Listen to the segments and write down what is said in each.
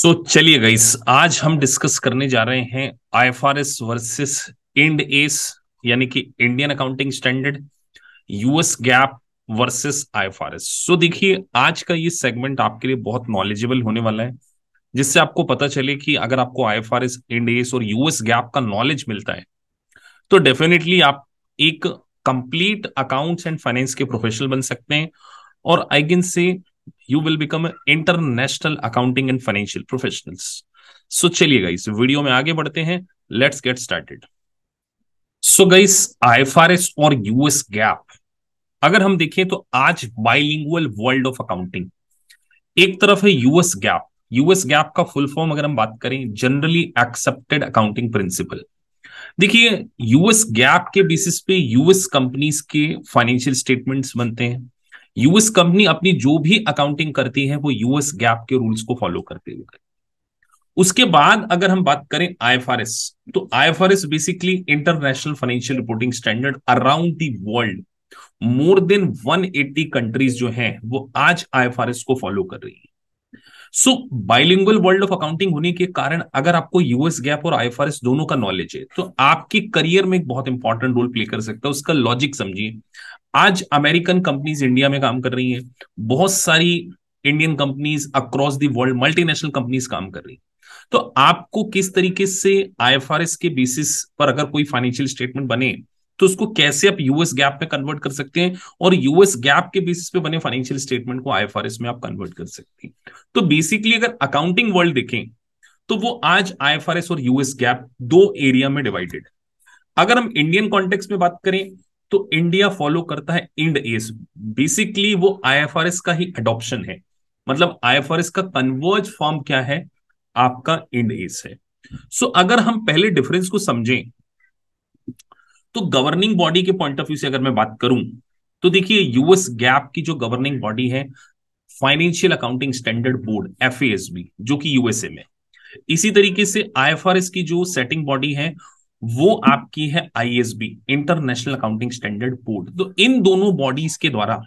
सो चलिए गाइस आज हम डिस्कस करने जा रहे हैं आईएफआरएस वर्सेस इंड एस यानी कि Indian accounting standard US GAAP versus IFRS so देखिए आज का ये सेगमेंट आपके लिए बहुत नॉलेजेबल होने वाला है जिससे आपको पता चले कि अगर आपको आईएफआरएस इंड एस और यूएस गैप का नॉलेज मिलता है तो डेफिनेटली आप एक कंप्लीट अकाउंट्स एंड फाइनेंस के प्रोफेशनल बन सकते हैं और I can say you will become international accounting and financial professionals so चलिए गाइस वीडियो में आगे बढ़ते हैं let's get started so guys IFRS और यूएस गैप अगर हम देखें तो आज बाइलिंगुअल वर्ल्ड ऑफ अकाउंटिंग एक तरफ है यूएस गैप यूएस गैप का फुल फॉर्म अगर हम बात करें जनरली एक्सेप्टेड अकाउंटिंग प्रिंसिपल देखिए यूएस गैप के बेसिस पे यूएस कंपनीज के फाइनेंशियल स्टेटमेंट्स बनते हैं यूएस कंपनी अपनी जो भी अकाउंटिंग करती है वो यूएस गैप के रूल्स को फॉलो करते हुए उसके बाद अगर हम बात करें आई तो I basically international financial reporting standard around the world more than 180 countries जो हैं वो आज आई को फॉलो कर रही है so bilingual world of accounting होने के कारण अगर आपको यूएस गैप और आईएफआरएस दोनों का नॉलेज है तो आपके करियर में एक बहुत इंपॉर्टेंट रोल प्ले कर सकता है उसका लॉजिक समझिए आज अमेरिकन कंपनीज इंडिया में काम कर रही है बहुत सारी Indian companies across the world multinational companies काम कर रही है तो आपको किस तरीके से आईएफआरएस के बेसिस पर अगर कोई फाइनेंशियल स्टेटमेंट बने तो उसको कैसे आप यूएस गैप में कन्वर्ट कर सकते हैं और यूएस गैप के बेसिस पे बने फाइनेंशियल स्टेटमेंट को आईएफआरएस में आप कन्वर्ट कर सकते हैं तो बेसिकली अगर अकाउंटिंग वर्ल्ड देखें तो वो आज आईएफआरएस और यूएस गैप दो एरिया में डिवाइडेड अगर हम इंडियन कॉन्टेक्स में बात करें तो इंडिया फॉलो करता है इंड एस बेसिकली वो आईएफआरएस का ही अडॉप्शन है मतलब आईएफआरएस का कन्वर्ज फॉर्म क्या है आपका इंड एस है सो so, अगर हम पहले डिफरेंस को समझें तो गवर्निंग बॉडी के पॉइंट ऑफ व्यू से अगर मैं बात करूं तो देखिए यूएस गैप की जो गवर्निंग बॉडी है financial accounting standard board F जो कि यूएसए में इसी तरीके से आई की जो सेटिंग बॉडी है वो आपकी है I international accounting standard board तो इन दोनों बॉडीज के द्वारा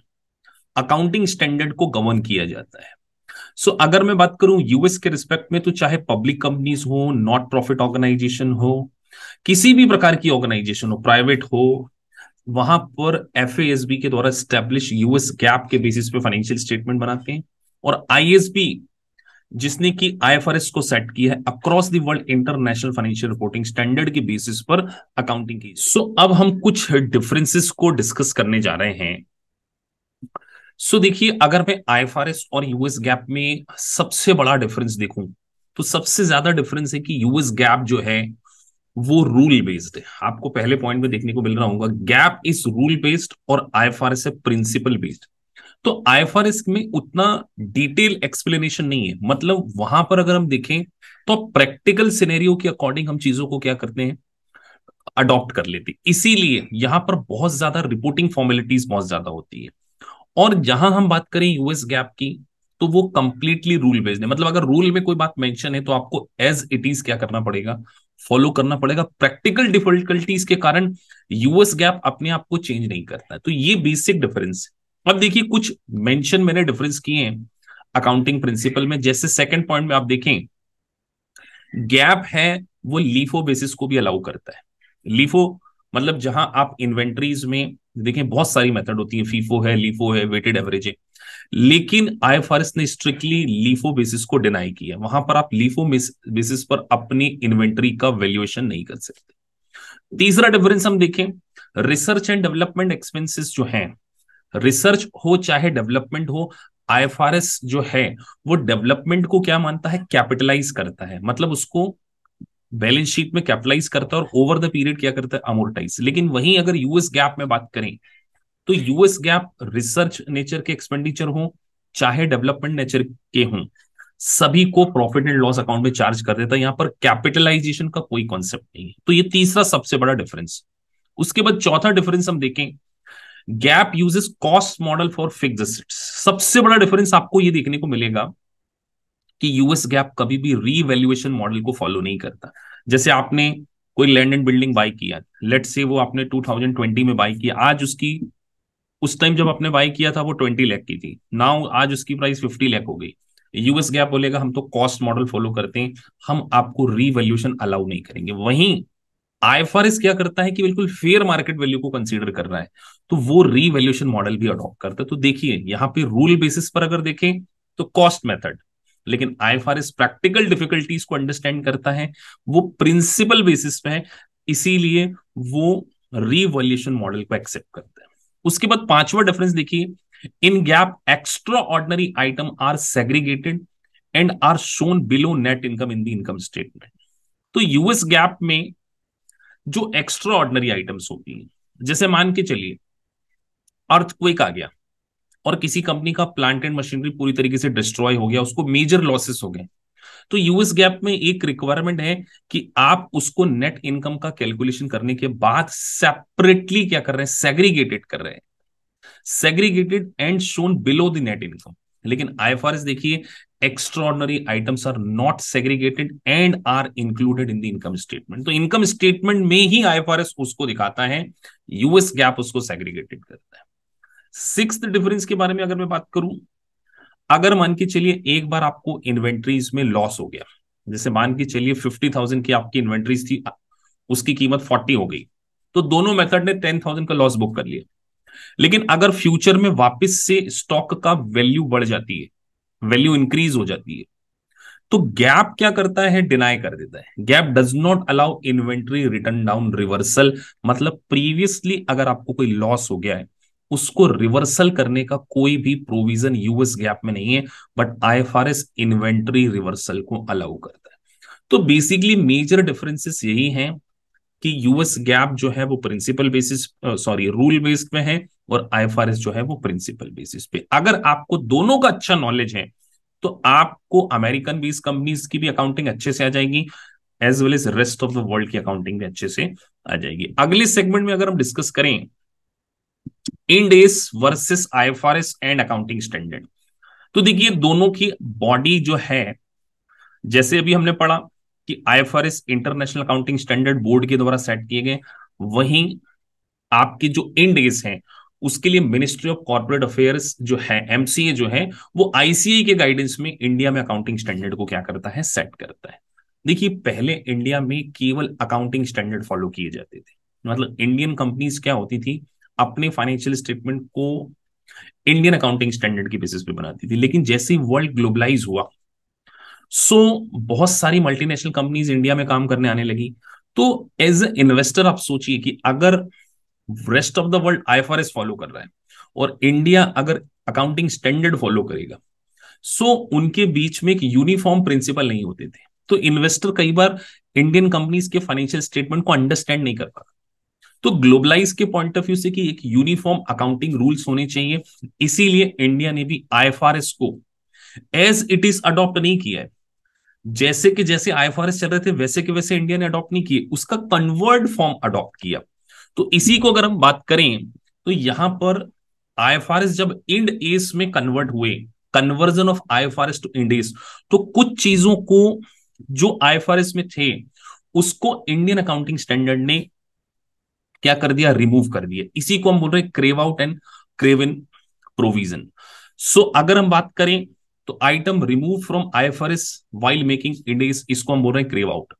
अकाउंटिंग स्टैंडर्ड को गवर्न किया जाता है सो so, अगर मैं बात करूं यूएस के रिस्पेक्ट में तो चाहे पब्लिक कंपनीज हो नॉट प्रॉफिट ऑर्गेनाइजेशन हो किसी भी प्रकार की ऑर्गेनाइजेशन हो प्राइवेट हो वहां पर एफ के द्वारा स्टेब्लिश यूएस गैप के बेसिस पे फाइनेंशियल स्टेटमेंट बनाते हैं और आई जिसने की आई को सेट किया है across the world international financial reporting standard के बेसिस पर अकाउंटिंग की सो so, अब हम कुछ डिफरेंसेस को डिस्कस करने जा रहे हैं सो so, देखिए अगर मैं आई और यूएस गैप में सबसे बड़ा डिफरेंस देखूं तो सबसे ज्यादा डिफरेंस है कि यूएस गैप जो है वो रूल बेस्ड है आपको पहले पॉइंट में देखने को मिल रहा होगा गैप इज रूल बेस्ड और आईएफआरएस है प्रिंसिपल बेस्ड तो आईएफआरएस में उतना डिटेल एक्सप्लेनेशन नहीं है मतलब वहां पर अगर हम देखें तो प्रैक्टिकल सिनेरियो के अकॉर्डिंग हम चीजों को क्या करते हैं अडॉप्ट कर लेते इसीलिए यहां पर बहुत ज्यादा रिपोर्टिंग फॉर्मेलिटीज बहुत ज्यादा होती है और जहां हम बात करें यूएस गैप की तो वो कंप्लीटली रूल बेस्ड है मतलब अगर रूल में कोई बात मेंशन है तो आपको एज इट इज क्या करना पड़ेगा फॉलो करना पड़ेगा प्रैक्टिकल डिफिकल्टीज के कारण यूएस गैप अपने आप को चेंज नहीं करता है तो ये बेसिक डिफरेंस है अब देखिए कुछ मेंशन मैंने डिफरेंस किए हैं अकाउंटिंग प्रिंसिपल में जैसे सेकंड पॉइंट में आप देखें गैप है वो लीफो बेसिस को भी अलाउ करता है लीफो मतलब जहां आप इन्वेंट्रीज में देखें बहुत सारी मेथड होती है फीफो है लीफो है वेटेड एवरेज है लेकिन आईएफआरएस ने स्ट्रिक्टली लीफो बेसिस को डिनाई किया वहां पर आप लीफो बेसिस पर अपनी इन्वेंट्री का वैल्यूएशन नहीं कर सकते तीसरा डिफरेंस हम देखें रिसर्च एंड डेवलपमेंट एक्सपेंसेस जो हैं रिसर्च हो चाहे डेवलपमेंट हो आईएफआरएस जो है वो डेवलपमेंट को क्या मानता है कैपिटलाइज करता है मतलब उसको बैलेंस शीट में कैपिटलाइज करता है और ओवर द पीरियड क्या करता है अमोर्टाइज लेकिन वहीं अगर यूएस गैप में बात करें तो यूएस गैप रिसर्च नेचर के एक्सपेंडिचर हो चाहे डेवलपमेंट नेचर के हों सभी को प्रॉफिट एंड लॉस अकाउंट में चार्ज कर देता है यहां पर कैपिटलाइजेशन का कोई कॉन्सेप्ट नहीं है तो ये तीसरा सबसे बड़ा डिफरेंस उसके बाद चौथा डिफरेंस हम देखें GAAP uses cost model for fix assets सबसे बड़ा डिफरेंस आपको ये देखने को मिलेगा कि यूएस गैप कभी भी रीवैल्यूएशन मॉडल को फॉलो नहीं करता जैसे आपने कोई लैंड एंड बिल्डिंग बाय किया लेट से वो आपने 2020 में बाय किया आज उसकी उस टाइम जब आपने बाई किया था वो ट्वेंटी लैख की थी नाउ आज उसकी प्राइस फिफ्टी लैख हो गई यूएस गैप बोलेगा हम तो कॉस्ट मॉडल फॉलो करते हैं हम आपको रिवोल्यूशन अलाउ नहीं करेंगे वहीं आईएफआरएस क्या करता है कि बिल्कुल फेयर मार्केट वैल्यू को कंसीडर कर रहा है तो वो रीवैल्यूएशन मॉडल भी अडॉप्ट करता है तो देखिए यहाँ पे रूल बेसिस पर अगर देखें तो कॉस्ट मेथड लेकिन आईएफआरएस प्रैक्टिकल डिफिकल्टीज को अंडरस्टैंड करता है वो प्रिंसिपल बेसिस पे है इसीलिए वो रिवोल्यूशन मॉडल को एक्सेप्ट करता है उसके बाद पांचवा डिफरेंस देखिए in GAAP extraordinary item are segregated and are shown below net income in the income statement तो यूएस गैप में जो एक्स्ट्रा ऑर्डनरी आइटम्स होती हैं जैसे मान के चलिए अर्थक्वेक आ गया और किसी कंपनी का प्लांट एंड मशीनरी पूरी तरीके से डिस्ट्रॉय हो गया उसको मेजर लॉसेस हो गए तो यूएस गैप में एक रिक्वायरमेंट है कि आप उसको नेट इनकम का कैलकुलेशन करने के बाद सेपरेटली क्या कर रहे हैं सेग्रीगेटेड कर रहे हैं segregated and shown below the net income लेकिन आईएफआरएस देखिए extraordinary items are not segregated and are included in the income statement तो इनकम स्टेटमेंट में ही आईएफआरएस उसको दिखाता है यूएस गैप उसको सेग्रीगेटेड करता है सिक्स डिफरेंस के बारे में अगर मैं बात करूं अगर मान के चलिए एक बार आपको इन्वेंट्रीज में लॉस हो गया जैसे मान के चलिए फिफ्टी थाउजेंड की आपकी इन्वेंट्रीज थी उसकी कीमत फोर्टी हो गई तो दोनों मेथड ने टेन थाउजेंड का लॉस बुक कर लिया लेकिन अगर फ्यूचर में वापस से स्टॉक का वैल्यू बढ़ जाती है वैल्यू इंक्रीज हो जाती है तो गैप क्या करता है डिनाई कर देता है GAAP does not allow inventory written down reversal मतलब प्रीवियसली अगर आपको कोई लॉस हो गया है उसको रिवर्सल करने का कोई भी प्रोविजन यूएस गैप में नहीं है बट आईएफआरएस इन्वेंटरी रिवर्सल को अलाउ करता है तो बेसिकली मेजर डिफरेंसेस यही हैं कि यूएस गैप जो है वो principle basis sorry rule based में है और आईएफआरएस जो है वो प्रिंसिपल बेसिस पे अगर आपको दोनों का अच्छा नॉलेज है तो आपको अमेरिकन बेस्ड कंपनीज की भी अकाउंटिंग अच्छे से आ जाएगी as well as rest of the world की अकाउंटिंग भी अच्छे से आ जाएगी अगले सेगमेंट में अगर हम डिस्कस करें Ind AS versus AS and accounting standard तो देखिए दोनों की बॉडी जो है जैसे अभी हमने पढ़ा कि IFRS international accounting standard board के द्वारा सेट किए गए वहीं आपके जो इंड एस है उसके लिए मिनिस्ट्री ऑफ कॉर्पोरेट अफेयर्स जो है एमसीए जो है वो आईसीआई के गाइडेंस में इंडिया में अकाउंटिंग स्टैंडर्ड को क्या करता है सेट करता है देखिए पहले इंडिया में केवल अकाउंटिंग स्टैंडर्ड फॉलो किए जाते थे मतलब इंडियन कंपनीज क्या होती थी अपने फाइनेंशियल स्टेटमेंट को इंडियन अकाउंटिंग स्टैंडर्ड की बेसिस पे बनाती थी लेकिन जैसे वर्ल्ड ग्लोबलाइज हुआ सो so, बहुत सारी मल्टीनेशनल कंपनीज इंडिया में काम करने आने लगी तो एज ए इन्वेस्टर आप सोचिए कि अगर rest of the world IFRS follow कर रहा है और इंडिया अगर अकाउंटिंग स्टैंडर्ड फॉलो करेगा सो so, उनके बीच में एक यूनिफॉर्म प्रिंसिपल नहीं होते थे तो इन्वेस्टर कई बार इंडियन कंपनीज के फाइनेंशियल स्टेटमेंट को अंडरस्टैंड नहीं कर पाता तो ग्लोबलाइज के पॉइंट ऑफ व्यू से कि एक यूनिफॉर्म अकाउंटिंग रूल्स होने चाहिए इसीलिए इंडिया ने भी आईएफआरएस को एज इट इज अडॉप्ट नहीं किया है जैसे कि जैसे आईएफआरएस चल रहे थे वैसे के वैसे इंडिया ने अडॉप्ट नहीं किए उसका कन्वर्ड फॉर्म अडॉप्ट किया तो इसी को अगर हम बात करें तो यहां पर आईएफआरएस जब इंड एस में कन्वर्ट हुए conversion of IFRS to Ind AS तो कुछ चीजों को जो आईएफआरएस में थे उसको इंडियन अकाउंटिंग स्टैंडर्ड ने क्या कर दिया रिमूव कर दिया इसी को हम बोल रहे हैं carve out and carve in provision so अगर हम बात करें तो item remove from I F R S while making Ind AS इसको हम बोल रहे हैं क्रेव आउट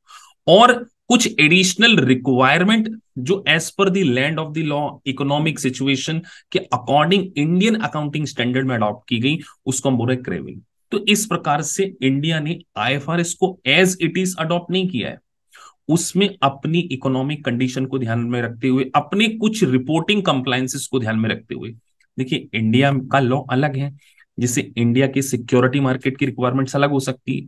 और कुछ एडिशनल रिक्वायरमेंट जो as per the land of the law economic situation के अकॉर्डिंग इंडियन अकाउंटिंग स्टैंडर्ड में अडॉप्ट की गई उसको हम बोल रहे हैं क्रेविंग तो इस प्रकार से इंडिया ने आईएफआरएस को एज इट इज अडॉप्ट नहीं किया है उसमें अपनी इकोनॉमिक कंडीशन को ध्यान में रखते हुए अपने कुछ रिपोर्टिंग कंप्लायसेस को ध्यान में रखते हुए देखिए इंडिया का लॉ अलग है जिससे इंडिया की सिक्योरिटी मार्केट की रिक्वायरमेंट अलग हो सकती है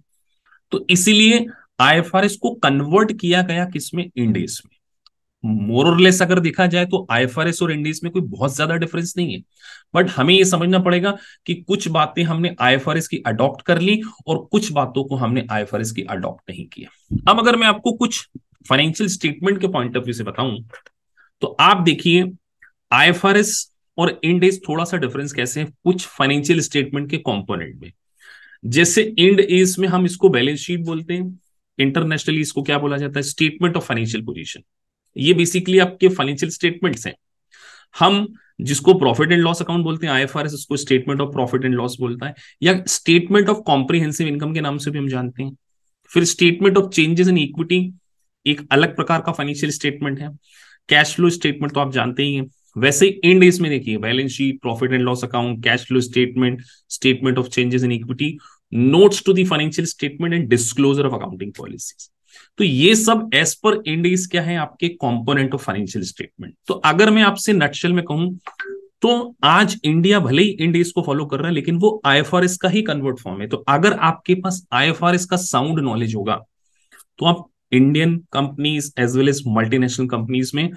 तो इसीलिए आई को कन्वर्ट किया गया किसमें इंडेस में मोरलेस अगर देखा जाए तो आईएफआरएस और इंडीज में कोई बहुत ज्यादा डिफरेंस नहीं है बट हमें ये समझना पड़ेगा कि कुछ बातें हमने आईएफआरएस की अडॉप्ट कर ली और कुछ बातों को हमने आईएफआरएस की अडॉप्ट नहीं किया अब अगर मैं आपको कुछ फाइनेंशियल स्टेटमेंट के पॉइंट ऑफ व्यू से बताऊं तो आप देखिए आईएफआरएस और इंड इज थोड़ा सा डिफरेंस कैसे है कुछ फाइनेंशियल स्टेटमेंट के कंपोनेंट में जैसे इंड इज में हम इसको बैलेंस शीट बोलते हैं इंटरनेशनली इसको क्या बोला जाता है स्टेटमेंट ऑफ फाइनेंशियल पोजीशन ये बेसिकली आपके फाइनेंशियल स्टेटमेंट्स हैं हम जिसको प्रॉफिट एंड लॉस अकाउंट बोलते हैं एस उसको statement of profit and loss बोलता है या स्टेटमेंट ऑफ कॉम्प्रिहेंसिव इनकम के नाम से भी हम जानते हैं फिर statement of changes in equity एक अलग प्रकार का फाइनेंशियल स्टेटमेंट है कैश फ्लो स्टेटमेंट तो आप जानते ही हैं वैसे ही एंड इसमें देखिए balance sheet profit and loss account cash flow statement statement of changes in equity notes to the financial statement and disclosure of accounting policies तो ये सब एज पर इंडेक्स क्या है आपके कॉम्पोनेंट ऑफ फाइनेंशियल स्टेटमेंट तो अगर मैं आपसे नटशल में कहूं तो आज इंडिया भले ही इंडेक्स को फॉलो कर रहा है लेकिन वो आई का ही कन्वर्ट फॉर्म है तो अगर आपके पास आई का साउंड नॉलेज होगा तो आप Indian companies as well as multinational companies में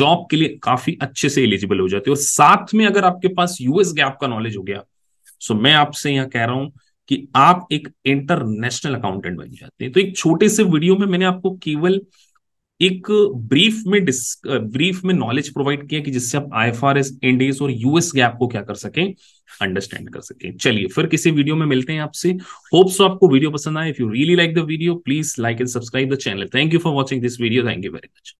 जॉब के लिए काफी अच्छे से एलिजिबल हो जाते हो और साथ में अगर आपके पास यूएस गैप का नॉलेज हो गया सो मैं आपसे यहाँ कह रहा हूं कि आप एक इंटरनेशनल अकाउंटेंट बन जाते हैं तो एक छोटे से वीडियो में मैंने आपको केवल एक ब्रीफ में ब्रीफ में नॉलेज प्रोवाइड किया कि जिससे आप I F R S Ind AS और यूएस गैप को क्या कर सकें अंडरस्टैंड कर सकें चलिए फिर किसी वीडियो में मिलते हैं आपसे होप्स आपको वीडियो पसंद आए if you really like the video please like and subscribe the channel thank you for watching this video thank you very much